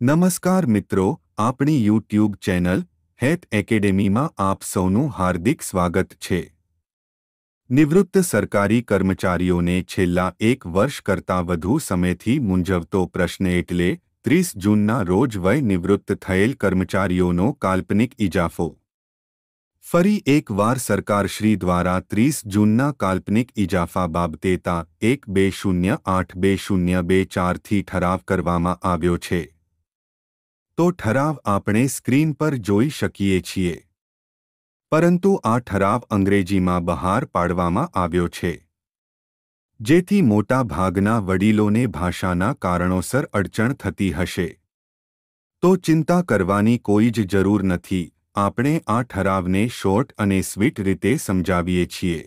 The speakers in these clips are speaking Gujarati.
નમસ્કાર મિત્રો આપણી યુટ્યુબ ચેનલ હેત એકેડેમીમાં આપ સૌનું હાર્દિક સ્વાગત છે નિવૃત્ત સરકારી કર્મચારીઓને છેલ્લા એક વર્ષ કરતાં વધુ સમયથી મૂંઝવતો પ્રશ્ન એટલે ત્રીસ જૂનના રોજ વય નિવૃત્ત થયેલ કર્મચારીઓનો કાલ્પનિક ઇજાફો ફરી એકવાર સરકારશ્રી દ્વારા ત્રીસ જૂનના કાલ્પનિક ઇજાફા બાબતે તા એક બે શૂન્ય આઠ બે શૂન્ય બે ચારથી ઠરાવ કરવામાં આવ્યો છે તો ઠરાવ આપણે સ્ક્રીન પર જોઈ શકીએ છીએ પરંતુ આ ઠરાવ અંગ્રેજીમાં બહાર પાડવામાં આવ્યો છે જેથી મોટા ભાગના વડીલોને ભાષાના કારણોસર અડચણ થતી હશે તો ચિંતા કરવાની કોઈ જ જરૂર નથી આપણે આ ઠરાવને શોર્ટ અને સ્વીટ રીતે સમજાવીએ છીએ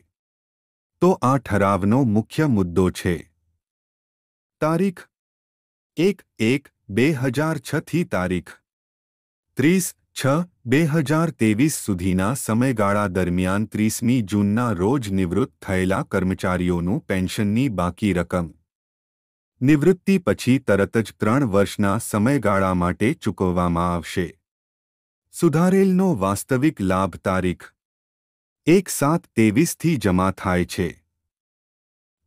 તો આ ઠરાવનો મુખ્ય મુદ્દો છે તારીખ એક એક બે હજાર છથી તારીખ ત્રીસ છ બે હજાર ત્રેવીસ સુધીના સમયગાળા દરમિયાન ત્રીસમી જૂનના રોજ નિવૃત્ત થયેલા કર્મચારીઓનું પેન્શનની બાકી રકમ નિવૃત્તિ પછી તરત જ ત્રણ વર્ષના સમયગાળા માટે ચૂકવવામાં આવશે સુધારેલનો વાસ્તવિક લાભ તારીખ એક સાત ત્રેવીસથી જમા થાય છે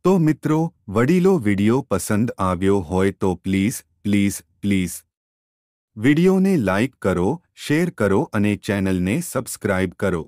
તો મિત્રો વડીલો વિડિયો પસંદ આવ્યો હોય તો પ્લીઝ પ્લીઝ પ્લીઝ વિડિયોને લાઇક કરો શેર કરો અને ચેનલને સબસ્ક્રાઇબ કરો